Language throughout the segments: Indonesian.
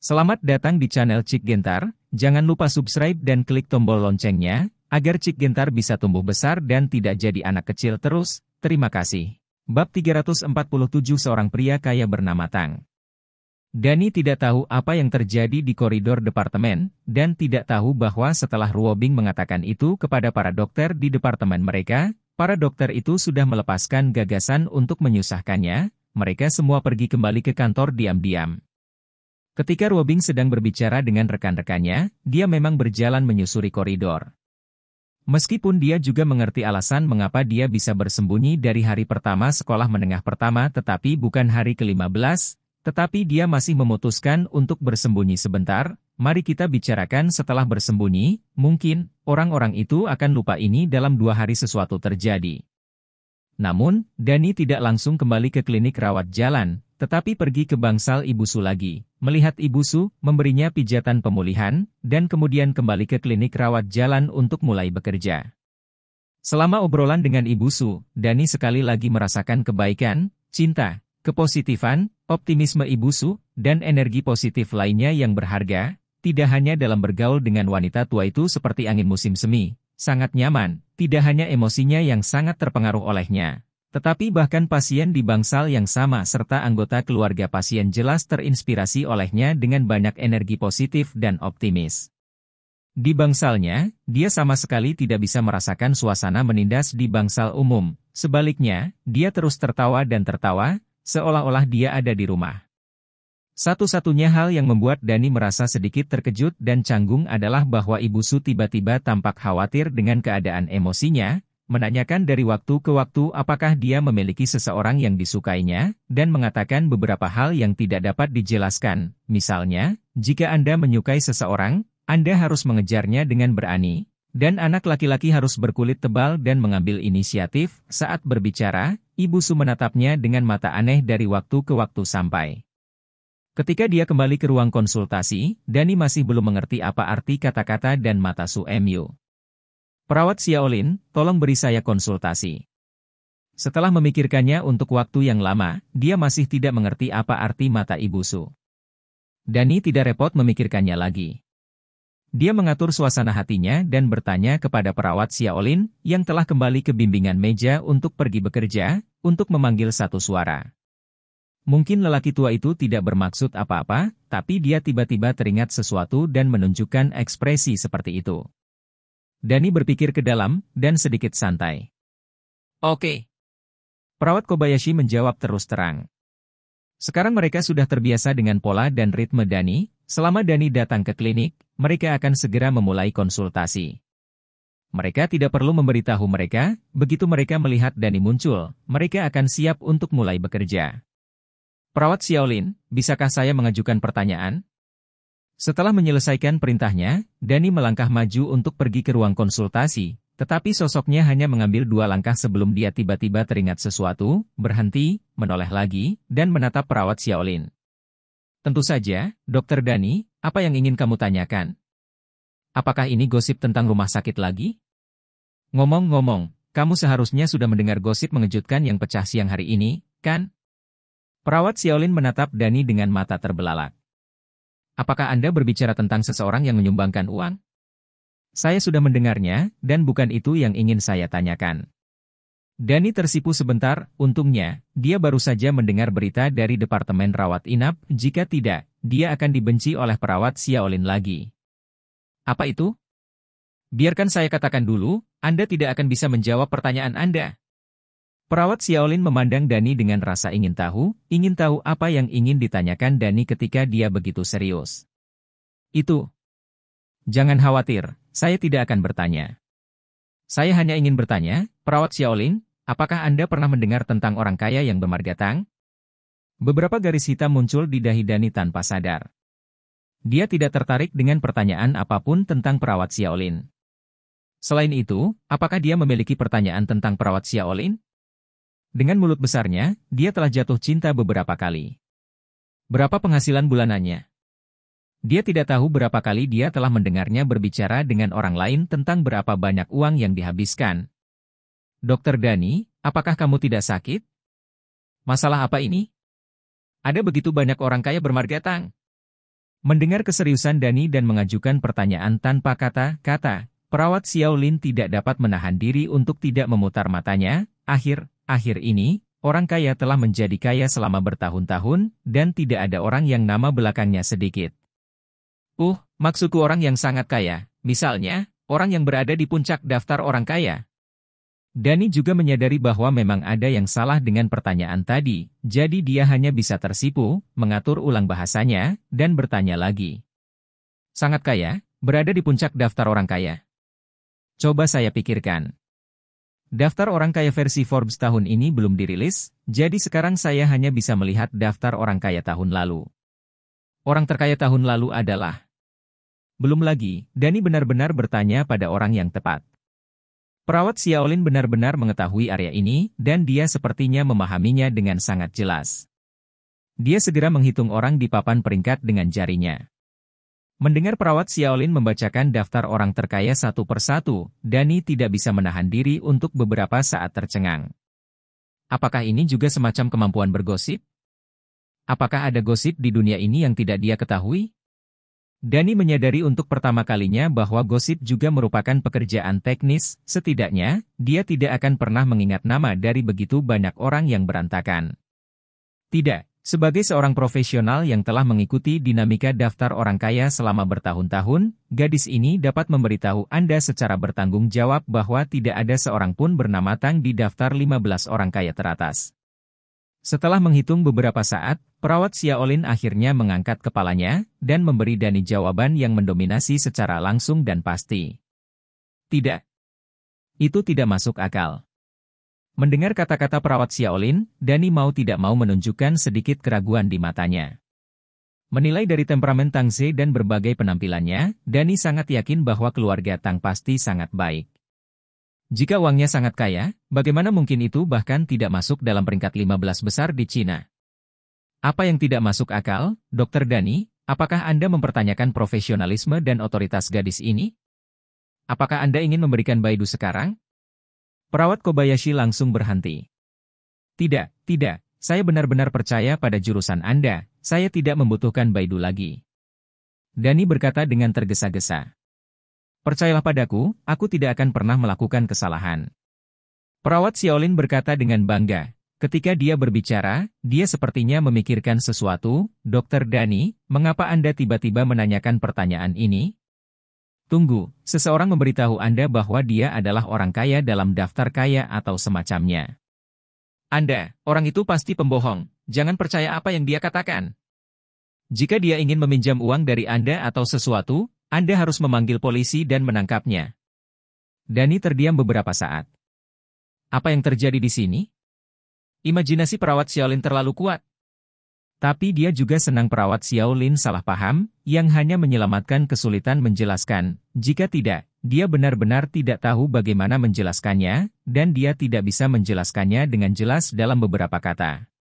Selamat datang di channel Cik Gentar, jangan lupa subscribe dan klik tombol loncengnya, agar Cik Gentar bisa tumbuh besar dan tidak jadi anak kecil terus, terima kasih. Bab 347 Seorang pria kaya bernama Tang Dani tidak tahu apa yang terjadi di koridor departemen, dan tidak tahu bahwa setelah Ruobing mengatakan itu kepada para dokter di departemen mereka, para dokter itu sudah melepaskan gagasan untuk menyusahkannya, mereka semua pergi kembali ke kantor diam-diam. Ketika Robing sedang berbicara dengan rekan-rekannya, dia memang berjalan menyusuri koridor. Meskipun dia juga mengerti alasan mengapa dia bisa bersembunyi dari hari pertama sekolah menengah pertama tetapi bukan hari ke-15, tetapi dia masih memutuskan untuk bersembunyi sebentar, mari kita bicarakan setelah bersembunyi, mungkin orang-orang itu akan lupa ini dalam dua hari sesuatu terjadi. Namun, Dani tidak langsung kembali ke klinik rawat jalan, tetapi pergi ke bangsal Ibu Su lagi, melihat Ibu Su, memberinya pijatan pemulihan, dan kemudian kembali ke klinik rawat jalan untuk mulai bekerja. Selama obrolan dengan Ibu Su, Dani sekali lagi merasakan kebaikan, cinta, kepositifan, optimisme Ibu Su, dan energi positif lainnya yang berharga, tidak hanya dalam bergaul dengan wanita tua itu seperti angin musim semi, sangat nyaman, tidak hanya emosinya yang sangat terpengaruh olehnya, tetapi bahkan pasien di bangsal yang sama serta anggota keluarga pasien jelas terinspirasi olehnya dengan banyak energi positif dan optimis. Di bangsalnya, dia sama sekali tidak bisa merasakan suasana menindas di bangsal umum. Sebaliknya, dia terus tertawa dan tertawa, seolah-olah dia ada di rumah. Satu-satunya hal yang membuat Dani merasa sedikit terkejut dan canggung adalah bahwa Ibu Su tiba-tiba tampak khawatir dengan keadaan emosinya, menanyakan dari waktu ke waktu apakah dia memiliki seseorang yang disukainya, dan mengatakan beberapa hal yang tidak dapat dijelaskan. Misalnya, jika Anda menyukai seseorang, Anda harus mengejarnya dengan berani, dan anak laki-laki harus berkulit tebal dan mengambil inisiatif. Saat berbicara, Ibu Su menatapnya dengan mata aneh dari waktu ke waktu sampai. Ketika dia kembali ke ruang konsultasi, Dani masih belum mengerti apa arti kata-kata dan mata Su Emyu. Perawat Xiaolin, tolong beri saya konsultasi. Setelah memikirkannya untuk waktu yang lama, dia masih tidak mengerti apa arti mata ibu Su. Dani tidak repot memikirkannya lagi. Dia mengatur suasana hatinya dan bertanya kepada perawat Xiaolin yang telah kembali ke bimbingan meja untuk pergi bekerja, untuk memanggil satu suara. Mungkin lelaki tua itu tidak bermaksud apa-apa, tapi dia tiba-tiba teringat sesuatu dan menunjukkan ekspresi seperti itu. Dani berpikir ke dalam dan sedikit santai. Oke. Perawat Kobayashi menjawab terus terang. Sekarang mereka sudah terbiasa dengan pola dan ritme Dani, selama Dani datang ke klinik, mereka akan segera memulai konsultasi. Mereka tidak perlu memberitahu mereka, begitu mereka melihat Dani muncul, mereka akan siap untuk mulai bekerja. Perawat Xiaolin, bisakah saya mengajukan pertanyaan? Setelah menyelesaikan perintahnya, Dani melangkah maju untuk pergi ke ruang konsultasi, tetapi sosoknya hanya mengambil dua langkah sebelum dia tiba-tiba teringat sesuatu, berhenti, menoleh lagi, dan menatap perawat Xiaolin. Tentu saja, Dokter Dani, apa yang ingin kamu tanyakan? Apakah ini gosip tentang rumah sakit lagi? Ngomong-ngomong, kamu seharusnya sudah mendengar gosip mengejutkan yang pecah siang hari ini, kan? Perawat Xiaolin menatap Dani dengan mata terbelalak. Apakah Anda berbicara tentang seseorang yang menyumbangkan uang? Saya sudah mendengarnya, dan bukan itu yang ingin saya tanyakan. Dani tersipu sebentar, untungnya, dia baru saja mendengar berita dari Departemen Rawat Inap, jika tidak, dia akan dibenci oleh perawat Xiaolin lagi. Apa itu? Biarkan saya katakan dulu, Anda tidak akan bisa menjawab pertanyaan Anda. Perawat Xiaolin memandang Dani dengan rasa ingin tahu, ingin tahu apa yang ingin ditanyakan Dani ketika dia begitu serius. Itu. Jangan khawatir, saya tidak akan bertanya. Saya hanya ingin bertanya, perawat Xiaolin, apakah Anda pernah mendengar tentang orang kaya yang bermarga datang? Beberapa garis hitam muncul di dahi Dani tanpa sadar. Dia tidak tertarik dengan pertanyaan apapun tentang perawat Xiaolin. Selain itu, apakah dia memiliki pertanyaan tentang perawat Xiaolin? Dengan mulut besarnya, dia telah jatuh cinta beberapa kali. Berapa penghasilan bulanannya? Dia tidak tahu berapa kali dia telah mendengarnya berbicara dengan orang lain tentang berapa banyak uang yang dihabiskan. Dokter Dani, apakah kamu tidak sakit? Masalah apa ini? Ada begitu banyak orang kaya bermargatang. Mendengar keseriusan Dani dan mengajukan pertanyaan tanpa kata-kata, perawat Xiaolin tidak dapat menahan diri untuk tidak memutar matanya, akhir, Akhir ini, orang kaya telah menjadi kaya selama bertahun-tahun, dan tidak ada orang yang nama belakangnya sedikit. Uh, maksudku orang yang sangat kaya, misalnya, orang yang berada di puncak daftar orang kaya. Dani juga menyadari bahwa memang ada yang salah dengan pertanyaan tadi, jadi dia hanya bisa tersipu, mengatur ulang bahasanya, dan bertanya lagi. Sangat kaya, berada di puncak daftar orang kaya. Coba saya pikirkan. Daftar orang kaya versi Forbes tahun ini belum dirilis, jadi sekarang saya hanya bisa melihat daftar orang kaya tahun lalu. Orang terkaya tahun lalu adalah Belum lagi, Dani benar-benar bertanya pada orang yang tepat. Perawat Xiaolin benar-benar mengetahui area ini, dan dia sepertinya memahaminya dengan sangat jelas. Dia segera menghitung orang di papan peringkat dengan jarinya. Mendengar perawat Xiaolin membacakan daftar orang terkaya satu persatu, Dani tidak bisa menahan diri untuk beberapa saat tercengang. Apakah ini juga semacam kemampuan bergosip? Apakah ada gosip di dunia ini yang tidak dia ketahui? Dani menyadari untuk pertama kalinya bahwa gosip juga merupakan pekerjaan teknis, setidaknya, dia tidak akan pernah mengingat nama dari begitu banyak orang yang berantakan. Tidak, sebagai seorang profesional yang telah mengikuti dinamika daftar orang kaya selama bertahun-tahun, gadis ini dapat memberitahu Anda secara bertanggung jawab bahwa tidak ada seorang pun bernama Tang di daftar 15 orang kaya teratas. Setelah menghitung beberapa saat, perawat Xiaolin akhirnya mengangkat kepalanya dan memberi Dani jawaban yang mendominasi secara langsung dan pasti. Tidak. Itu tidak masuk akal. Mendengar kata-kata perawat Xiaolin, Dani mau tidak mau menunjukkan sedikit keraguan di matanya. Menilai dari temperamen Tang Ze dan berbagai penampilannya, Dani sangat yakin bahwa keluarga Tang pasti sangat baik. Jika uangnya sangat kaya, bagaimana mungkin itu bahkan tidak masuk dalam peringkat 15 besar di Cina? Apa yang tidak masuk akal, Dokter Dani, apakah Anda mempertanyakan profesionalisme dan otoritas gadis ini? Apakah Anda ingin memberikan Baidu sekarang, Perawat Kobayashi langsung berhenti. Tidak, tidak, saya benar-benar percaya pada jurusan Anda, saya tidak membutuhkan Baidu lagi. Dani berkata dengan tergesa-gesa. Percayalah padaku, aku tidak akan pernah melakukan kesalahan. Perawat Xiaolin berkata dengan bangga. Ketika dia berbicara, dia sepertinya memikirkan sesuatu, Dokter Dani, mengapa Anda tiba-tiba menanyakan pertanyaan ini? Tunggu, seseorang memberitahu Anda bahwa dia adalah orang kaya dalam daftar kaya atau semacamnya. Anda, orang itu pasti pembohong. Jangan percaya apa yang dia katakan. Jika dia ingin meminjam uang dari Anda atau sesuatu, Anda harus memanggil polisi dan menangkapnya. Dani terdiam beberapa saat. Apa yang terjadi di sini? Imajinasi perawat Xiaolin terlalu kuat. Tapi dia juga senang perawat Xiao Lin salah paham, yang hanya menyelamatkan kesulitan menjelaskan. Jika tidak, dia benar-benar tidak tahu bagaimana menjelaskannya, dan dia tidak bisa menjelaskannya dengan jelas dalam beberapa kata.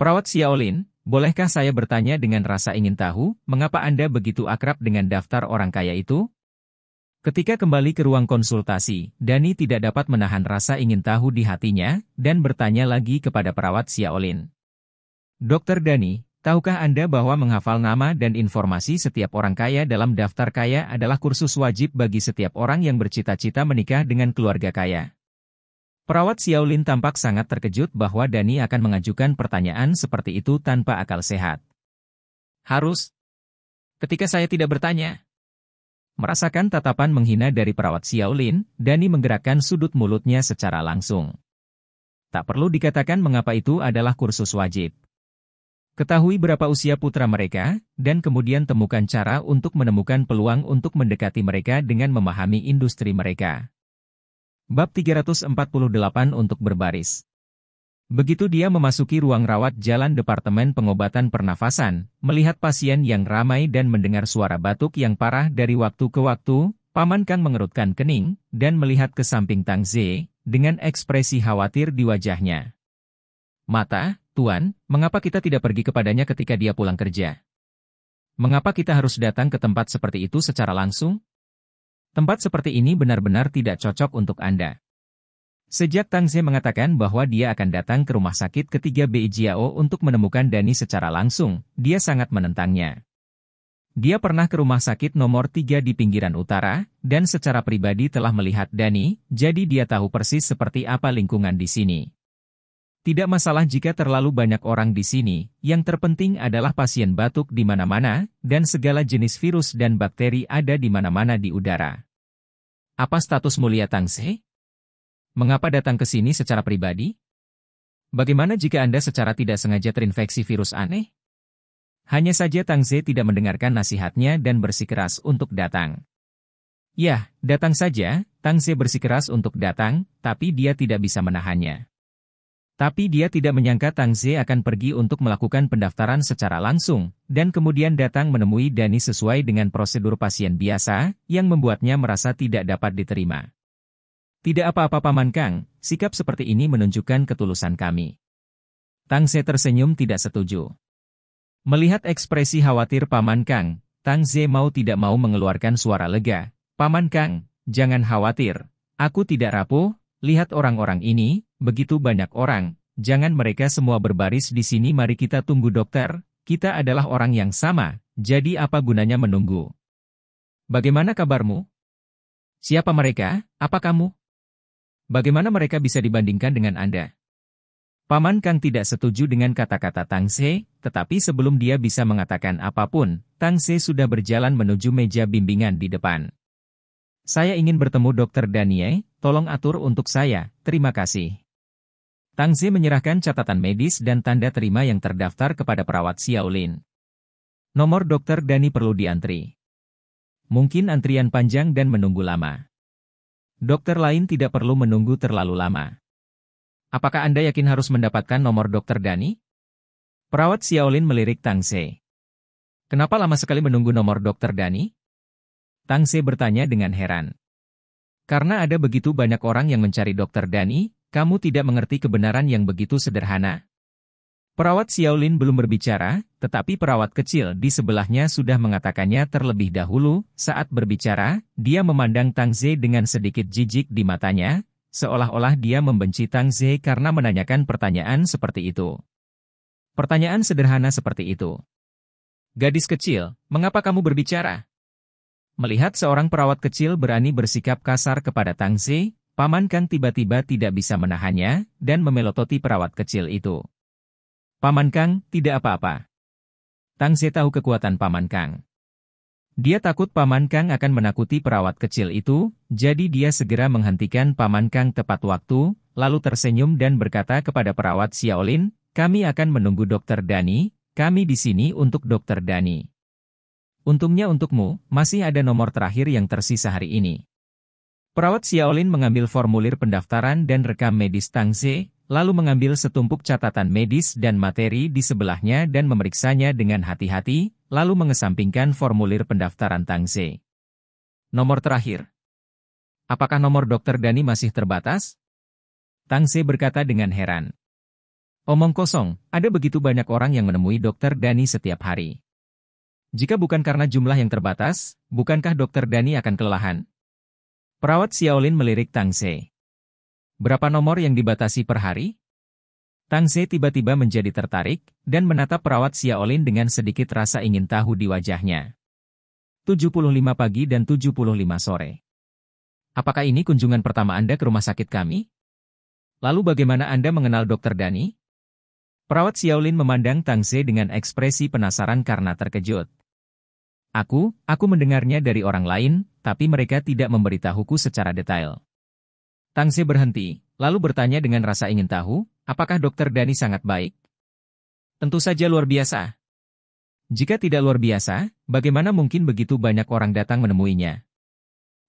Perawat Xiao Lin, bolehkah saya bertanya dengan rasa ingin tahu, mengapa Anda begitu akrab dengan daftar orang kaya itu? Ketika kembali ke ruang konsultasi, Dani tidak dapat menahan rasa ingin tahu di hatinya, dan bertanya lagi kepada perawat Xiao Lin. Dr. Dani, tahukah Anda bahwa menghafal nama dan informasi setiap orang kaya dalam daftar kaya adalah kursus wajib bagi setiap orang yang bercita-cita menikah dengan keluarga kaya? Perawat Xiaolin tampak sangat terkejut bahwa Dani akan mengajukan pertanyaan seperti itu tanpa akal sehat. Harus. Ketika saya tidak bertanya. Merasakan tatapan menghina dari perawat Xiaolin, Dani menggerakkan sudut mulutnya secara langsung. Tak perlu dikatakan mengapa itu adalah kursus wajib. Ketahui berapa usia putra mereka, dan kemudian temukan cara untuk menemukan peluang untuk mendekati mereka dengan memahami industri mereka. Bab 348 untuk berbaris. Begitu dia memasuki ruang rawat jalan Departemen Pengobatan Pernafasan, melihat pasien yang ramai dan mendengar suara batuk yang parah dari waktu ke waktu, Paman Kang mengerutkan kening, dan melihat ke samping Tang Zee, dengan ekspresi khawatir di wajahnya. Mata, Tuan, mengapa kita tidak pergi kepadanya ketika dia pulang kerja? Mengapa kita harus datang ke tempat seperti itu secara langsung? Tempat seperti ini benar-benar tidak cocok untuk Anda. Sejak Tang Zhe mengatakan bahwa dia akan datang ke rumah sakit ketiga Bei untuk menemukan Dani secara langsung, dia sangat menentangnya. Dia pernah ke rumah sakit nomor tiga di pinggiran utara, dan secara pribadi telah melihat Dani, jadi dia tahu persis seperti apa lingkungan di sini. Tidak masalah jika terlalu banyak orang di sini, yang terpenting adalah pasien batuk di mana-mana, dan segala jenis virus dan bakteri ada di mana-mana di udara. Apa status mulia Tangse? Mengapa datang ke sini secara pribadi? Bagaimana jika Anda secara tidak sengaja terinfeksi virus aneh? Hanya saja Tangse tidak mendengarkan nasihatnya dan bersikeras untuk datang. Yah, datang saja, Tangse bersikeras untuk datang, tapi dia tidak bisa menahannya. Tapi dia tidak menyangka Tang Ze akan pergi untuk melakukan pendaftaran secara langsung, dan kemudian datang menemui Dani sesuai dengan prosedur pasien biasa, yang membuatnya merasa tidak dapat diterima. Tidak apa-apa Paman Kang, sikap seperti ini menunjukkan ketulusan kami. Tang Ze tersenyum tidak setuju. Melihat ekspresi khawatir Paman Kang, Tang Ze mau tidak mau mengeluarkan suara lega. Paman Kang, jangan khawatir. Aku tidak rapuh, Lihat orang-orang ini, begitu banyak orang, jangan mereka semua berbaris di sini mari kita tunggu dokter, kita adalah orang yang sama, jadi apa gunanya menunggu? Bagaimana kabarmu? Siapa mereka? Apa kamu? Bagaimana mereka bisa dibandingkan dengan Anda? Paman Kang tidak setuju dengan kata-kata Tang Se, tetapi sebelum dia bisa mengatakan apapun, Tang Se sudah berjalan menuju meja bimbingan di depan. Saya ingin bertemu Dr. Danie, tolong atur untuk saya, terima kasih. Tang Zi menyerahkan catatan medis dan tanda terima yang terdaftar kepada perawat Xiaolin. Nomor dokter Dani perlu diantri. Mungkin antrian panjang dan menunggu lama. Dokter lain tidak perlu menunggu terlalu lama. Apakah Anda yakin harus mendapatkan nomor dokter Dani? Perawat Xiaolin melirik Tang Zi. Kenapa lama sekali menunggu nomor dokter Dani? Tang Se bertanya dengan heran. Karena ada begitu banyak orang yang mencari dokter Dani, kamu tidak mengerti kebenaran yang begitu sederhana. Perawat Xiaolin belum berbicara, tetapi perawat kecil di sebelahnya sudah mengatakannya terlebih dahulu. Saat berbicara, dia memandang Tang Ze dengan sedikit jijik di matanya, seolah-olah dia membenci Tang Ze karena menanyakan pertanyaan seperti itu. Pertanyaan sederhana seperti itu. Gadis kecil, mengapa kamu berbicara? Melihat seorang perawat kecil berani bersikap kasar kepada Tangsi, Paman Kang tiba-tiba tidak bisa menahannya dan memelototi perawat kecil itu. Paman Kang, tidak apa-apa. Tang Zi tahu kekuatan Paman Kang. Dia takut Paman Kang akan menakuti perawat kecil itu, jadi dia segera menghentikan Paman Kang tepat waktu, lalu tersenyum dan berkata kepada perawat Xiaolin, kami akan menunggu dokter Dani, kami di sini untuk dokter Dani. Untungnya untukmu, masih ada nomor terakhir yang tersisa hari ini. Perawat Xiaolin mengambil formulir pendaftaran dan rekam medis Tangse, lalu mengambil setumpuk catatan medis dan materi di sebelahnya dan memeriksanya dengan hati-hati, lalu mengesampingkan formulir pendaftaran Tangse. Nomor terakhir. Apakah nomor dokter Dani masih terbatas? Tangse berkata dengan heran. Omong kosong, ada begitu banyak orang yang menemui dokter Dani setiap hari. Jika bukan karena jumlah yang terbatas, bukankah dokter Dani akan kelelahan? Perawat Xiaolin melirik Tang Se. Berapa nomor yang dibatasi per hari? Tang Se tiba-tiba menjadi tertarik dan menatap perawat Xiaolin dengan sedikit rasa ingin tahu di wajahnya. 75 pagi dan 75 sore. Apakah ini kunjungan pertama Anda ke rumah sakit kami? Lalu bagaimana Anda mengenal dokter Dani? Perawat Xiaolin memandang Tang Se dengan ekspresi penasaran karena terkejut. Aku, aku mendengarnya dari orang lain, tapi mereka tidak memberitahuku secara detail. Tangsi berhenti, lalu bertanya dengan rasa ingin tahu, apakah dokter Dani sangat baik? Tentu saja luar biasa. Jika tidak luar biasa, bagaimana mungkin begitu banyak orang datang menemuinya?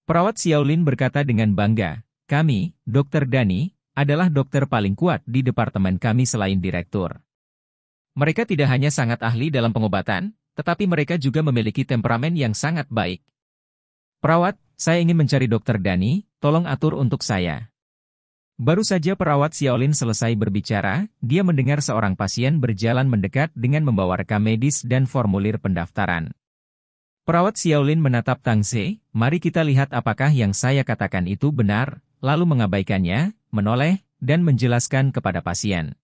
Perawat Xiaolin berkata dengan bangga, kami, dokter Dani, adalah dokter paling kuat di departemen kami selain direktur. Mereka tidak hanya sangat ahli dalam pengobatan, tetapi mereka juga memiliki temperamen yang sangat baik. Perawat, saya ingin mencari dokter Dani, tolong atur untuk saya. Baru saja perawat Xiaolin selesai berbicara, dia mendengar seorang pasien berjalan mendekat dengan membawa rekam medis dan formulir pendaftaran. Perawat Xiaolin menatap Tang Se, mari kita lihat apakah yang saya katakan itu benar, lalu mengabaikannya, menoleh, dan menjelaskan kepada pasien.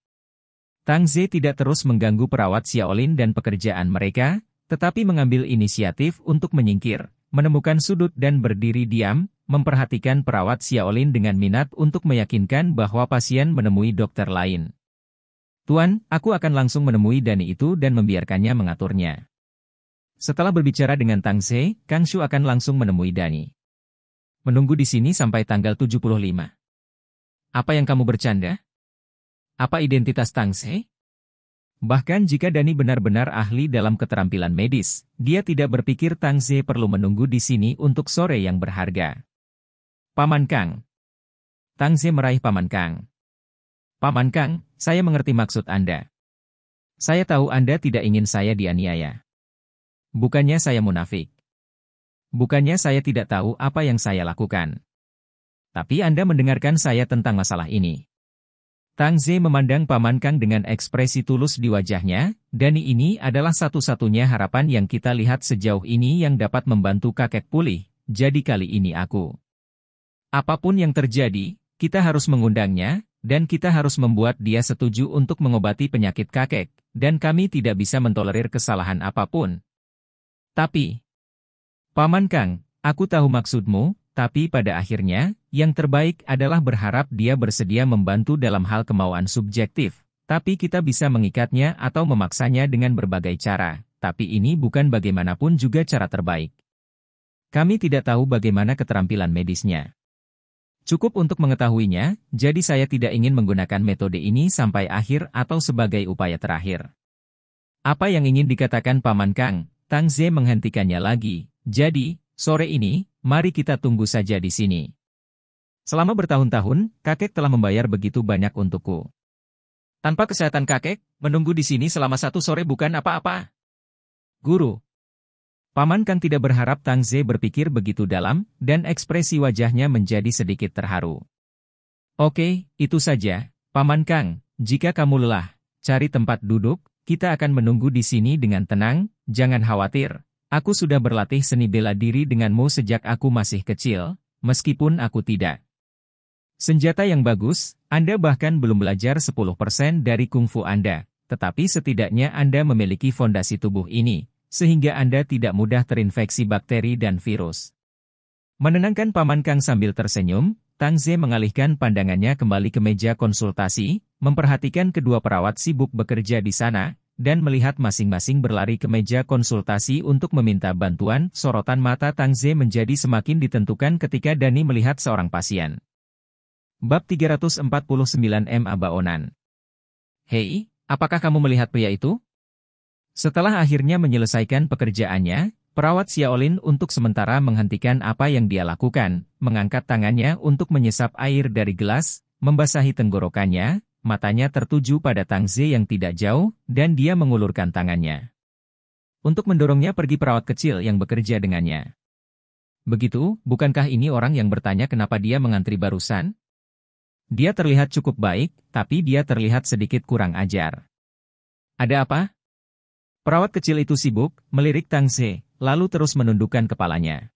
Tang Ze tidak terus mengganggu perawat Xiaolin dan pekerjaan mereka, tetapi mengambil inisiatif untuk menyingkir, menemukan sudut dan berdiri diam, memperhatikan perawat Xiaolin dengan minat untuk meyakinkan bahwa pasien menemui dokter lain. Tuan, aku akan langsung menemui Dani itu dan membiarkannya mengaturnya. Setelah berbicara dengan Tang Ze, Kang Shu akan langsung menemui Dani. Menunggu di sini sampai tanggal 75. Apa yang kamu bercanda? Apa identitas Tangse? Bahkan jika Dani benar-benar ahli dalam keterampilan medis, dia tidak berpikir Tang perlu menunggu di sini untuk sore yang berharga. Paman Kang Tang meraih Paman Kang. Paman Kang, saya mengerti maksud Anda. Saya tahu Anda tidak ingin saya dianiaya. Bukannya saya munafik. Bukannya saya tidak tahu apa yang saya lakukan. Tapi Anda mendengarkan saya tentang masalah ini. Tang Ze memandang Paman Kang dengan ekspresi tulus di wajahnya, Dani ini adalah satu-satunya harapan yang kita lihat sejauh ini yang dapat membantu kakek pulih, jadi kali ini aku. Apapun yang terjadi, kita harus mengundangnya, dan kita harus membuat dia setuju untuk mengobati penyakit kakek, dan kami tidak bisa mentolerir kesalahan apapun. Tapi, Paman Kang, aku tahu maksudmu, tapi pada akhirnya, yang terbaik adalah berharap dia bersedia membantu dalam hal kemauan subjektif, tapi kita bisa mengikatnya atau memaksanya dengan berbagai cara, tapi ini bukan bagaimanapun juga cara terbaik. Kami tidak tahu bagaimana keterampilan medisnya. Cukup untuk mengetahuinya, jadi saya tidak ingin menggunakan metode ini sampai akhir atau sebagai upaya terakhir. Apa yang ingin dikatakan Paman Kang, Tang Ze menghentikannya lagi. Jadi, sore ini, mari kita tunggu saja di sini. Selama bertahun-tahun, kakek telah membayar begitu banyak untukku. Tanpa kesehatan kakek, menunggu di sini selama satu sore bukan apa-apa. Guru. Paman Kang tidak berharap Tang Ze berpikir begitu dalam, dan ekspresi wajahnya menjadi sedikit terharu. Oke, itu saja, Paman Kang, jika kamu lelah, cari tempat duduk, kita akan menunggu di sini dengan tenang, jangan khawatir. Aku sudah berlatih seni bela diri denganmu sejak aku masih kecil, meskipun aku tidak. Senjata yang bagus, Anda bahkan belum belajar 10% dari kungfu Anda, tetapi setidaknya Anda memiliki fondasi tubuh ini, sehingga Anda tidak mudah terinfeksi bakteri dan virus. Menenangkan Paman Kang sambil tersenyum, Tang Ze mengalihkan pandangannya kembali ke meja konsultasi, memperhatikan kedua perawat sibuk bekerja di sana, dan melihat masing-masing berlari ke meja konsultasi untuk meminta bantuan, sorotan mata Tang Ze menjadi semakin ditentukan ketika Dani melihat seorang pasien. Bab 349 M. Abaonan Hei, apakah kamu melihat pria itu? Setelah akhirnya menyelesaikan pekerjaannya, perawat Xiaolin untuk sementara menghentikan apa yang dia lakukan, mengangkat tangannya untuk menyesap air dari gelas, membasahi tenggorokannya, matanya tertuju pada Tang Tangzi yang tidak jauh, dan dia mengulurkan tangannya. Untuk mendorongnya pergi perawat kecil yang bekerja dengannya. Begitu, bukankah ini orang yang bertanya kenapa dia mengantri barusan? Dia terlihat cukup baik, tapi dia terlihat sedikit kurang ajar. Ada apa? Perawat kecil itu sibuk, melirik Tang Se, lalu terus menundukkan kepalanya.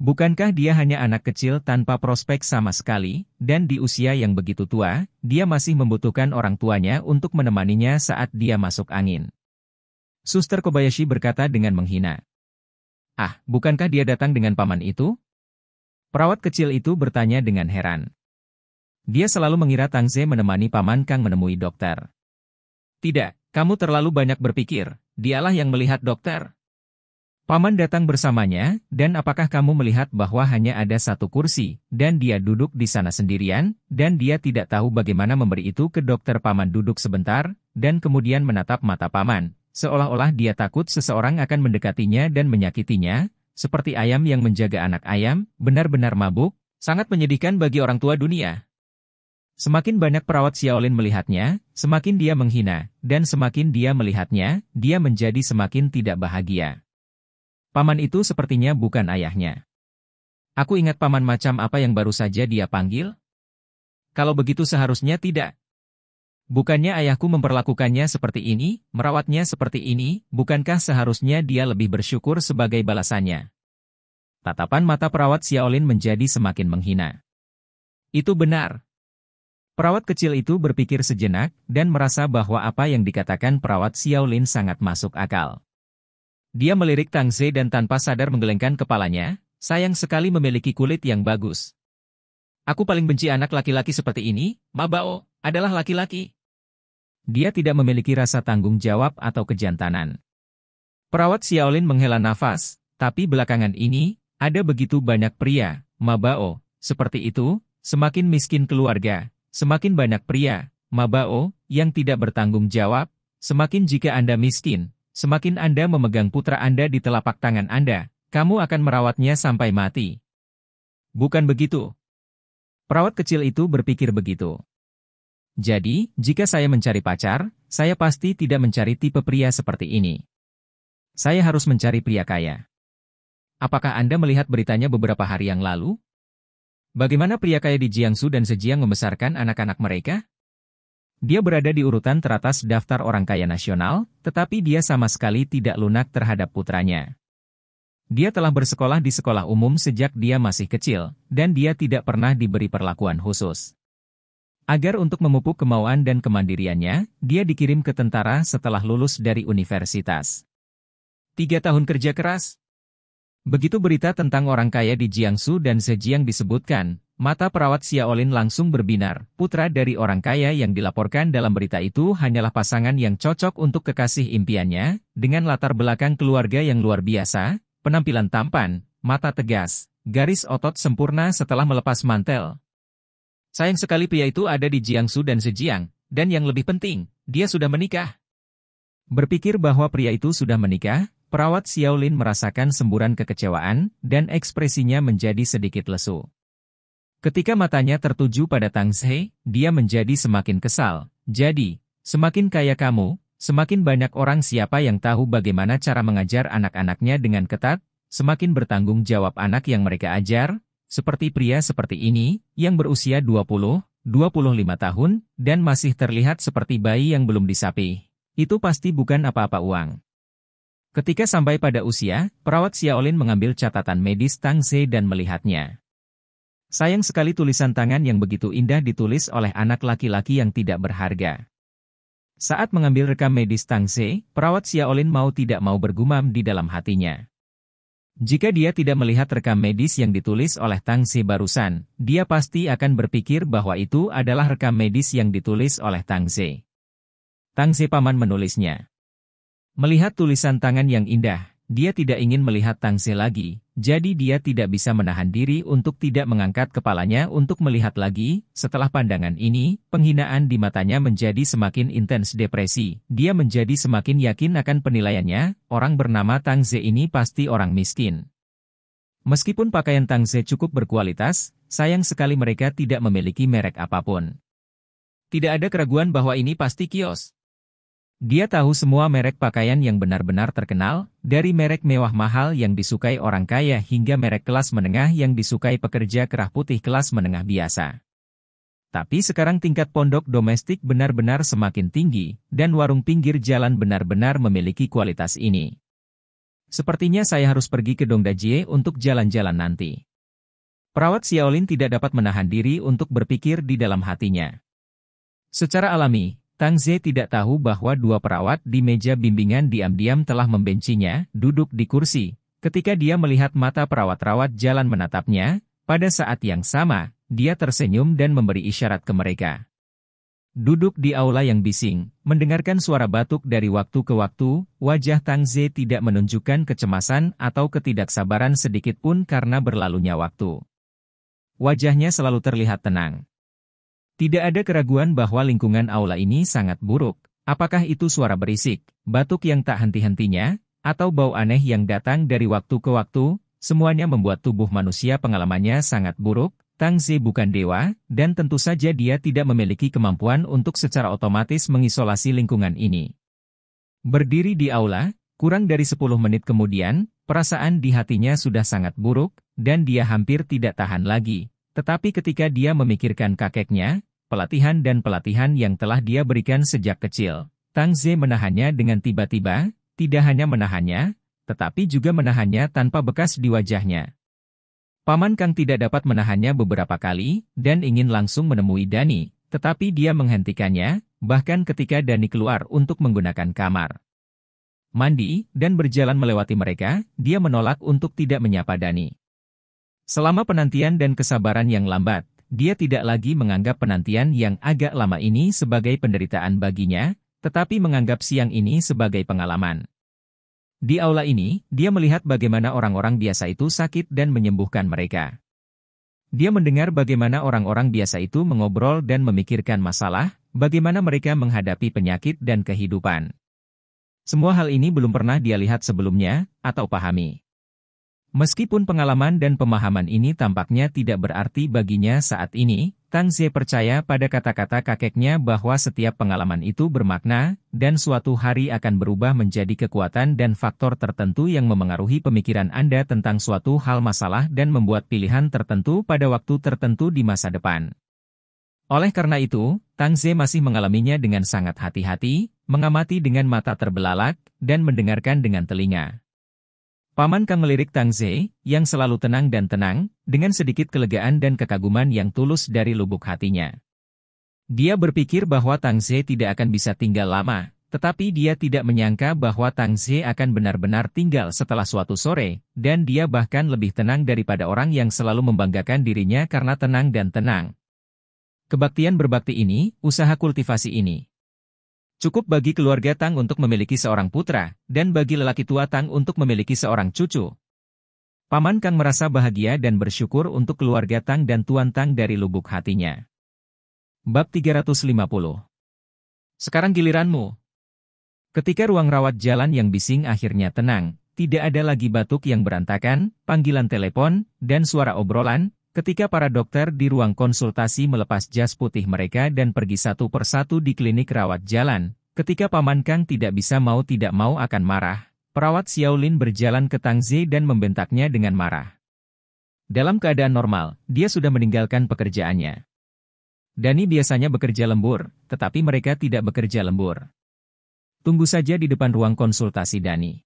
Bukankah dia hanya anak kecil tanpa prospek sama sekali, dan di usia yang begitu tua, dia masih membutuhkan orang tuanya untuk menemaninya saat dia masuk angin. Suster Kobayashi berkata dengan menghina. Ah, bukankah dia datang dengan paman itu? Perawat kecil itu bertanya dengan heran. Dia selalu mengira Tang Ze menemani paman Kang menemui dokter. Tidak, kamu terlalu banyak berpikir, dialah yang melihat dokter. Paman datang bersamanya, dan apakah kamu melihat bahwa hanya ada satu kursi, dan dia duduk di sana sendirian, dan dia tidak tahu bagaimana memberi itu ke dokter paman duduk sebentar, dan kemudian menatap mata paman, seolah-olah dia takut seseorang akan mendekatinya dan menyakitinya, seperti ayam yang menjaga anak ayam, benar-benar mabuk, sangat menyedihkan bagi orang tua dunia. Semakin banyak perawat Xiaolin melihatnya, semakin dia menghina, dan semakin dia melihatnya, dia menjadi semakin tidak bahagia. Paman itu sepertinya bukan ayahnya. Aku ingat paman macam apa yang baru saja dia panggil? Kalau begitu seharusnya tidak. Bukannya ayahku memperlakukannya seperti ini, merawatnya seperti ini, bukankah seharusnya dia lebih bersyukur sebagai balasannya? Tatapan mata perawat Xiaolin menjadi semakin menghina. Itu benar, Perawat kecil itu berpikir sejenak dan merasa bahwa apa yang dikatakan perawat Xiaolin sangat masuk akal. Dia melirik Tang Ze dan tanpa sadar menggelengkan kepalanya, sayang sekali memiliki kulit yang bagus. Aku paling benci anak laki-laki seperti ini, Mabao, adalah laki-laki. Dia tidak memiliki rasa tanggung jawab atau kejantanan. Perawat Xiaolin menghela nafas, tapi belakangan ini, ada begitu banyak pria, Mabao, seperti itu, semakin miskin keluarga, Semakin banyak pria, mabao, yang tidak bertanggung jawab, semakin jika Anda miskin, semakin Anda memegang putra Anda di telapak tangan Anda, kamu akan merawatnya sampai mati. Bukan begitu. Perawat kecil itu berpikir begitu. Jadi, jika saya mencari pacar, saya pasti tidak mencari tipe pria seperti ini. Saya harus mencari pria kaya. Apakah Anda melihat beritanya beberapa hari yang lalu? Bagaimana pria kaya di Jiangsu dan Zhejiang membesarkan anak-anak mereka? Dia berada di urutan teratas daftar orang kaya nasional, tetapi dia sama sekali tidak lunak terhadap putranya. Dia telah bersekolah di sekolah umum sejak dia masih kecil, dan dia tidak pernah diberi perlakuan khusus. Agar untuk memupuk kemauan dan kemandiriannya, dia dikirim ke tentara setelah lulus dari universitas. Tiga tahun kerja keras, Begitu berita tentang orang kaya di Jiangsu dan Sejiang disebutkan, mata perawat Xiaolin langsung berbinar. Putra dari orang kaya yang dilaporkan dalam berita itu hanyalah pasangan yang cocok untuk kekasih impiannya, dengan latar belakang keluarga yang luar biasa, penampilan tampan, mata tegas, garis otot sempurna setelah melepas mantel. Sayang sekali pria itu ada di Jiangsu dan Sejiang, dan yang lebih penting, dia sudah menikah. Berpikir bahwa pria itu sudah menikah, Perawat Xiaolin merasakan semburan kekecewaan, dan ekspresinya menjadi sedikit lesu. Ketika matanya tertuju pada Tang Zhe, dia menjadi semakin kesal. Jadi, semakin kaya kamu, semakin banyak orang siapa yang tahu bagaimana cara mengajar anak-anaknya dengan ketat, semakin bertanggung jawab anak yang mereka ajar, seperti pria seperti ini, yang berusia 20, 25 tahun, dan masih terlihat seperti bayi yang belum disapih. Itu pasti bukan apa-apa uang. Ketika sampai pada usia, perawat Xiaolin mengambil catatan medis Tang Ze dan melihatnya. Sayang sekali tulisan tangan yang begitu indah ditulis oleh anak laki-laki yang tidak berharga. Saat mengambil rekam medis Tang Ze, perawat Xiaolin mau tidak mau bergumam di dalam hatinya. Jika dia tidak melihat rekam medis yang ditulis oleh Tang Ze barusan, dia pasti akan berpikir bahwa itu adalah rekam medis yang ditulis oleh Tang Ze. Tang Ze Paman menulisnya. Melihat tulisan tangan yang indah, dia tidak ingin melihat Tangse lagi, jadi dia tidak bisa menahan diri untuk tidak mengangkat kepalanya untuk melihat lagi. Setelah pandangan ini, penghinaan di matanya menjadi semakin intens depresi. Dia menjadi semakin yakin akan penilaiannya, orang bernama Tangze ini pasti orang miskin. Meskipun pakaian Tangze cukup berkualitas, sayang sekali mereka tidak memiliki merek apapun. Tidak ada keraguan bahwa ini pasti kios. Dia tahu semua merek pakaian yang benar-benar terkenal, dari merek mewah mahal yang disukai orang kaya hingga merek kelas menengah yang disukai pekerja kerah putih kelas menengah biasa. Tapi sekarang tingkat pondok domestik benar-benar semakin tinggi, dan warung pinggir jalan benar-benar memiliki kualitas ini. Sepertinya saya harus pergi ke Dongdajie untuk jalan-jalan nanti. Perawat Xiaolin tidak dapat menahan diri untuk berpikir di dalam hatinya. Secara alami, Tang Ze tidak tahu bahwa dua perawat di meja bimbingan diam-diam telah membencinya, duduk di kursi. Ketika dia melihat mata perawat-perawat jalan menatapnya, pada saat yang sama, dia tersenyum dan memberi isyarat ke mereka. Duduk di aula yang bising, mendengarkan suara batuk dari waktu ke waktu, wajah Tang Ze tidak menunjukkan kecemasan atau ketidaksabaran sedikit pun karena berlalunya waktu. Wajahnya selalu terlihat tenang. Tidak ada keraguan bahwa lingkungan aula ini sangat buruk. Apakah itu suara berisik, batuk yang tak henti-hentinya, atau bau aneh yang datang dari waktu ke waktu, semuanya membuat tubuh manusia pengalamannya sangat buruk, Tang Zi bukan dewa, dan tentu saja dia tidak memiliki kemampuan untuk secara otomatis mengisolasi lingkungan ini. Berdiri di aula, kurang dari 10 menit kemudian, perasaan di hatinya sudah sangat buruk, dan dia hampir tidak tahan lagi. Tetapi ketika dia memikirkan kakeknya, pelatihan dan pelatihan yang telah dia berikan sejak kecil, Tang Ze menahannya dengan tiba-tiba, tidak hanya menahannya, tetapi juga menahannya tanpa bekas di wajahnya. Paman Kang tidak dapat menahannya beberapa kali, dan ingin langsung menemui Dani, tetapi dia menghentikannya, bahkan ketika Dani keluar untuk menggunakan kamar. Mandi, dan berjalan melewati mereka, dia menolak untuk tidak menyapa Dani. Selama penantian dan kesabaran yang lambat, dia tidak lagi menganggap penantian yang agak lama ini sebagai penderitaan baginya, tetapi menganggap siang ini sebagai pengalaman. Di aula ini, dia melihat bagaimana orang-orang biasa itu sakit dan menyembuhkan mereka. Dia mendengar bagaimana orang-orang biasa itu mengobrol dan memikirkan masalah, bagaimana mereka menghadapi penyakit dan kehidupan. Semua hal ini belum pernah dia lihat sebelumnya, atau pahami. Meskipun pengalaman dan pemahaman ini tampaknya tidak berarti baginya saat ini, Tang Zhe percaya pada kata-kata kakeknya bahwa setiap pengalaman itu bermakna, dan suatu hari akan berubah menjadi kekuatan dan faktor tertentu yang memengaruhi pemikiran Anda tentang suatu hal masalah dan membuat pilihan tertentu pada waktu tertentu di masa depan. Oleh karena itu, Tang Zhe masih mengalaminya dengan sangat hati-hati, mengamati dengan mata terbelalak, dan mendengarkan dengan telinga. Paman Kang melirik Tang Ze, yang selalu tenang dan tenang, dengan sedikit kelegaan dan kekaguman yang tulus dari lubuk hatinya. Dia berpikir bahwa Tang Ze tidak akan bisa tinggal lama, tetapi dia tidak menyangka bahwa Tang Ze akan benar-benar tinggal setelah suatu sore, dan dia bahkan lebih tenang daripada orang yang selalu membanggakan dirinya karena tenang dan tenang. Kebaktian berbakti ini, usaha kultivasi ini, Cukup bagi keluarga Tang untuk memiliki seorang putra, dan bagi lelaki tua Tang untuk memiliki seorang cucu. Paman Kang merasa bahagia dan bersyukur untuk keluarga Tang dan Tuan Tang dari lubuk hatinya. Bab 350 Sekarang giliranmu. Ketika ruang rawat jalan yang bising akhirnya tenang, tidak ada lagi batuk yang berantakan, panggilan telepon, dan suara obrolan, Ketika para dokter di ruang konsultasi melepas jas putih mereka dan pergi satu persatu di klinik rawat jalan, ketika Paman Kang tidak bisa mau tidak mau akan marah, perawat Xiaolin berjalan ke Tang Zi dan membentaknya dengan marah. Dalam keadaan normal, dia sudah meninggalkan pekerjaannya. Dani biasanya bekerja lembur, tetapi mereka tidak bekerja lembur. Tunggu saja di depan ruang konsultasi Dani.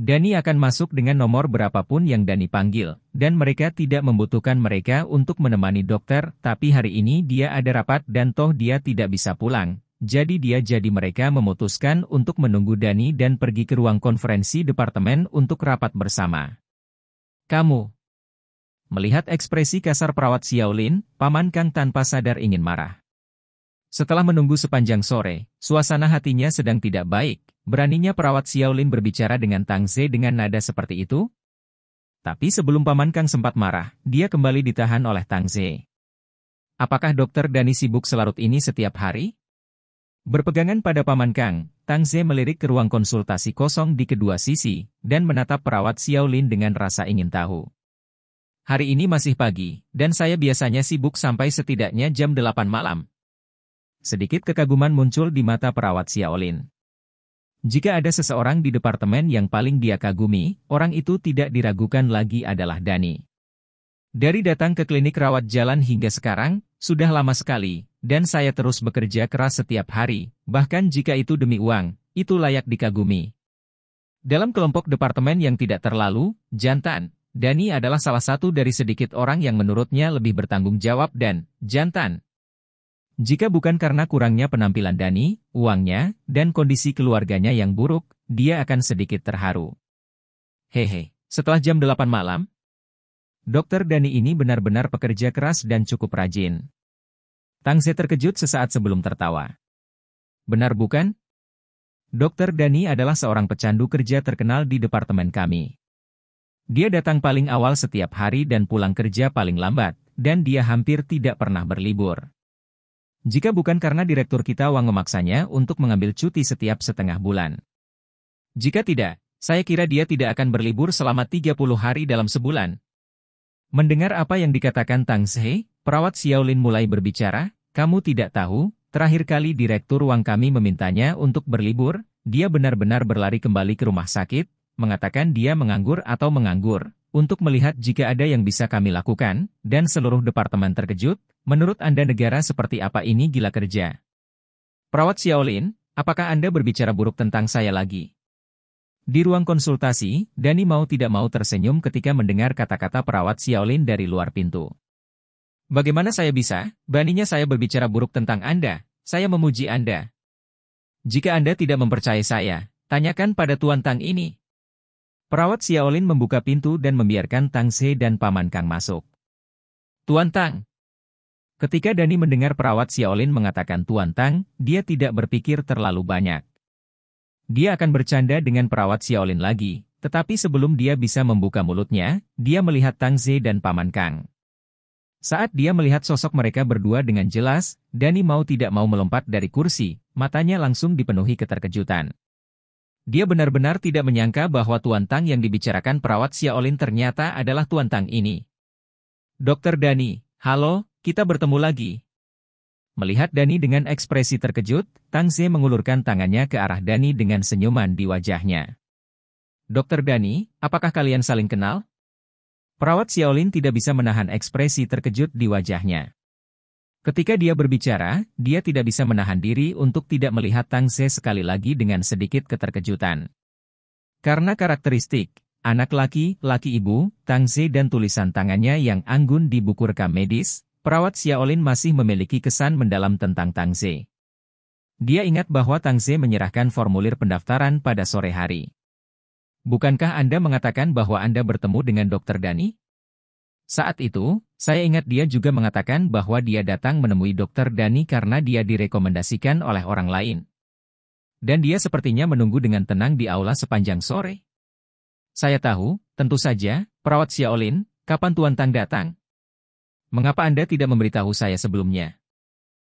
Dani akan masuk dengan nomor berapapun yang Dani panggil, dan mereka tidak membutuhkan mereka untuk menemani dokter, tapi hari ini dia ada rapat dan toh dia tidak bisa pulang. Jadi dia jadi mereka memutuskan untuk menunggu Dani dan pergi ke ruang konferensi departemen untuk rapat bersama. Kamu. Melihat ekspresi kasar perawat Xiaolin, paman Kang tanpa sadar ingin marah. Setelah menunggu sepanjang sore, suasana hatinya sedang tidak baik. Beraninya perawat Xiaolin berbicara dengan Tang Ze dengan nada seperti itu? Tapi sebelum Paman Kang sempat marah, dia kembali ditahan oleh Tang Ze. Apakah dokter Dani sibuk selarut ini setiap hari? Berpegangan pada Paman Kang, Tang Ze melirik ke ruang konsultasi kosong di kedua sisi, dan menatap perawat Xiaolin dengan rasa ingin tahu. Hari ini masih pagi, dan saya biasanya sibuk sampai setidaknya jam 8 malam, Sedikit kekaguman muncul di mata perawat Xiaolin. Jika ada seseorang di departemen yang paling dia kagumi, orang itu tidak diragukan lagi adalah Dani. Dari datang ke klinik rawat jalan hingga sekarang, sudah lama sekali, dan saya terus bekerja keras setiap hari, bahkan jika itu demi uang, itu layak dikagumi. Dalam kelompok departemen yang tidak terlalu, jantan, Dani adalah salah satu dari sedikit orang yang menurutnya lebih bertanggung jawab dan, jantan, jika bukan karena kurangnya penampilan Dani, uangnya, dan kondisi keluarganya yang buruk, dia akan sedikit terharu. Hehe, setelah jam 8 malam, dokter Dani ini benar-benar pekerja keras dan cukup rajin. Tangse terkejut sesaat sebelum tertawa. Benar bukan? Dokter Dani adalah seorang pecandu kerja terkenal di departemen kami. Dia datang paling awal setiap hari dan pulang kerja paling lambat, dan dia hampir tidak pernah berlibur. Jika bukan karena direktur kita Wang memaksanya untuk mengambil cuti setiap setengah bulan. Jika tidak, saya kira dia tidak akan berlibur selama 30 hari dalam sebulan. Mendengar apa yang dikatakan Tang Sehe, perawat Xiaolin mulai berbicara, kamu tidak tahu, terakhir kali direktur Wang kami memintanya untuk berlibur, dia benar-benar berlari kembali ke rumah sakit, mengatakan dia menganggur atau menganggur untuk melihat jika ada yang bisa kami lakukan, dan seluruh departemen terkejut, menurut Anda negara seperti apa ini gila kerja? Perawat Xiaolin, apakah Anda berbicara buruk tentang saya lagi? Di ruang konsultasi, Dani mau tidak mau tersenyum ketika mendengar kata-kata perawat Xiaolin dari luar pintu. Bagaimana saya bisa? Baninya saya berbicara buruk tentang Anda. Saya memuji Anda. Jika Anda tidak mempercayai saya, tanyakan pada Tuan Tang ini. Perawat Xiaolin membuka pintu dan membiarkan Tang Se dan Paman Kang masuk. Tuan Tang. Ketika Dani mendengar perawat Xiaolin mengatakan Tuan Tang, dia tidak berpikir terlalu banyak. Dia akan bercanda dengan perawat Xiaolin lagi, tetapi sebelum dia bisa membuka mulutnya, dia melihat Tang Ze dan Paman Kang. Saat dia melihat sosok mereka berdua dengan jelas, Dani mau tidak mau melompat dari kursi, matanya langsung dipenuhi keterkejutan. Dia benar-benar tidak menyangka bahwa Tuan Tang yang dibicarakan perawat Xiaolin ternyata adalah Tuan Tang ini. Dokter Dani, halo, kita bertemu lagi. Melihat Dani dengan ekspresi terkejut, Tang Xie mengulurkan tangannya ke arah Dani dengan senyuman di wajahnya. Dokter Dani, apakah kalian saling kenal? Perawat Xiaolin tidak bisa menahan ekspresi terkejut di wajahnya. Ketika dia berbicara, dia tidak bisa menahan diri untuk tidak melihat Tang Ze sekali lagi dengan sedikit keterkejutan. Karena karakteristik, anak laki, laki ibu, Tang Ze dan tulisan tangannya yang anggun di buku rekam medis, perawat Xiaolin masih memiliki kesan mendalam tentang Tang Ze. Dia ingat bahwa Tang Ze menyerahkan formulir pendaftaran pada sore hari. Bukankah Anda mengatakan bahwa Anda bertemu dengan Dr. Dani? Saat itu, saya ingat dia juga mengatakan bahwa dia datang menemui dokter Dani karena dia direkomendasikan oleh orang lain. Dan dia sepertinya menunggu dengan tenang di aula sepanjang sore. Saya tahu, tentu saja, perawat Xiaolin, kapan Tuan Tang datang? Mengapa Anda tidak memberitahu saya sebelumnya?